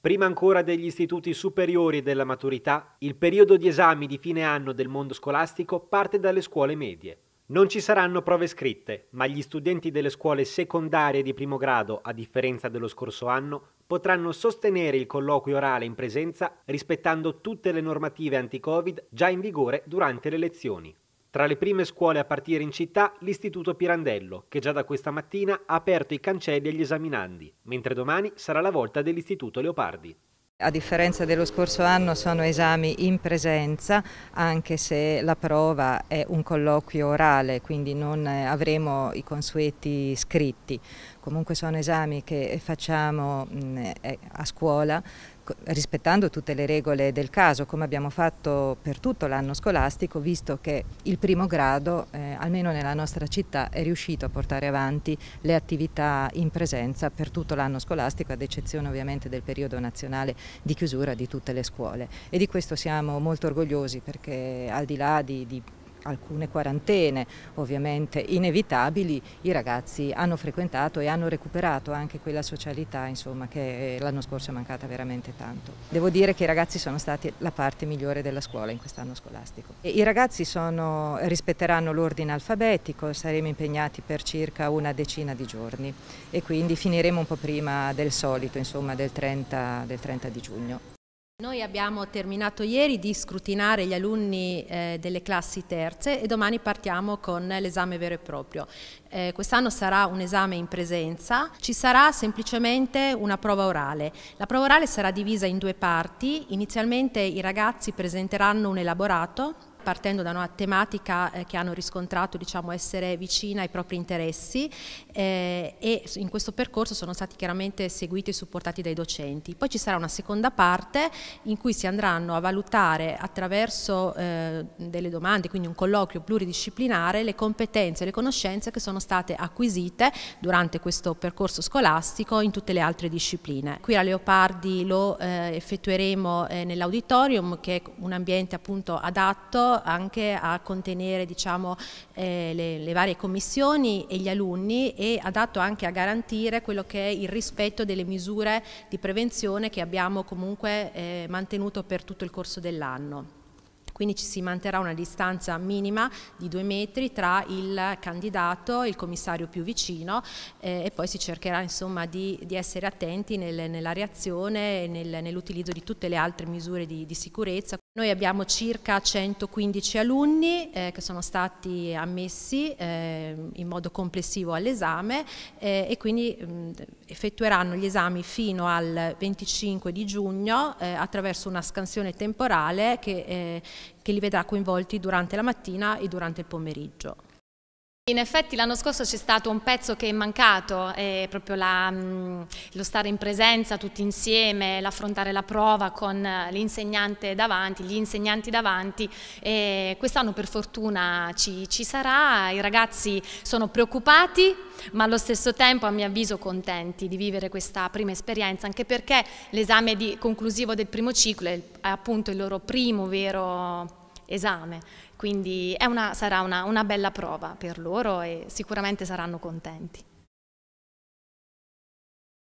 Prima ancora degli istituti superiori e della maturità, il periodo di esami di fine anno del mondo scolastico parte dalle scuole medie. Non ci saranno prove scritte, ma gli studenti delle scuole secondarie di primo grado, a differenza dello scorso anno, potranno sostenere il colloquio orale in presenza rispettando tutte le normative anti-Covid già in vigore durante le lezioni. Tra le prime scuole a partire in città l'Istituto Pirandello, che già da questa mattina ha aperto i cancelli agli esaminandi, mentre domani sarà la volta dell'Istituto Leopardi. A differenza dello scorso anno sono esami in presenza, anche se la prova è un colloquio orale, quindi non eh, avremo i consueti scritti. Comunque sono esami che facciamo mm, eh, a scuola rispettando tutte le regole del caso, come abbiamo fatto per tutto l'anno scolastico, visto che il primo grado, eh, almeno nella nostra città, è riuscito a portare avanti le attività in presenza per tutto l'anno scolastico, ad eccezione ovviamente del periodo nazionale di chiusura di tutte le scuole. E di questo siamo molto orgogliosi perché al di là di, di alcune quarantene ovviamente inevitabili, i ragazzi hanno frequentato e hanno recuperato anche quella socialità insomma, che eh, l'anno scorso è mancata veramente tanto. Devo dire che i ragazzi sono stati la parte migliore della scuola in quest'anno scolastico. E I ragazzi sono, rispetteranno l'ordine alfabetico, saremo impegnati per circa una decina di giorni e quindi finiremo un po' prima del solito, insomma del 30, del 30 di giugno. Noi abbiamo terminato ieri di scrutinare gli alunni eh, delle classi terze e domani partiamo con l'esame vero e proprio. Eh, Quest'anno sarà un esame in presenza, ci sarà semplicemente una prova orale. La prova orale sarà divisa in due parti, inizialmente i ragazzi presenteranno un elaborato partendo da una tematica eh, che hanno riscontrato diciamo, essere vicina ai propri interessi eh, e in questo percorso sono stati chiaramente seguiti e supportati dai docenti. Poi ci sarà una seconda parte in cui si andranno a valutare attraverso eh, delle domande, quindi un colloquio pluridisciplinare, le competenze e le conoscenze che sono state acquisite durante questo percorso scolastico in tutte le altre discipline. Qui a Leopardi lo eh, effettueremo eh, nell'auditorium che è un ambiente appunto adatto anche a contenere diciamo, eh, le, le, varie commissioni e gli alunni e adatto anche a garantire quello che è il rispetto delle misure di prevenzione che abbiamo comunque eh, mantenuto per tutto il corso dell'anno quindi ci si manterrà una distanza minima di due metri tra il candidato e il commissario più vicino eh, e poi si cercherà insomma, di, di, essere attenti nel, nella reazione e nel, nell'utilizzo di tutte le altre misure di, di sicurezza noi abbiamo circa 115 alunni eh, che sono stati ammessi eh, in modo complessivo all'esame eh, e quindi mh, effettueranno gli esami fino al 25 di giugno eh, attraverso una scansione temporale che, eh, che li vedrà coinvolti durante la mattina e durante il pomeriggio. In effetti l'anno scorso c'è stato un pezzo che è mancato, è proprio la, mm, lo stare in presenza tutti insieme, l'affrontare la prova con l'insegnante davanti, gli insegnanti davanti. Quest'anno per fortuna ci, ci, sarà, i ragazzi sono preoccupati ma allo stesso tempo a mio avviso contenti di vivere questa prima esperienza, anche perché l'esame conclusivo del primo ciclo è appunto il loro primo vero esame quindi una, sarà una, una bella prova per loro e sicuramente saranno contenti.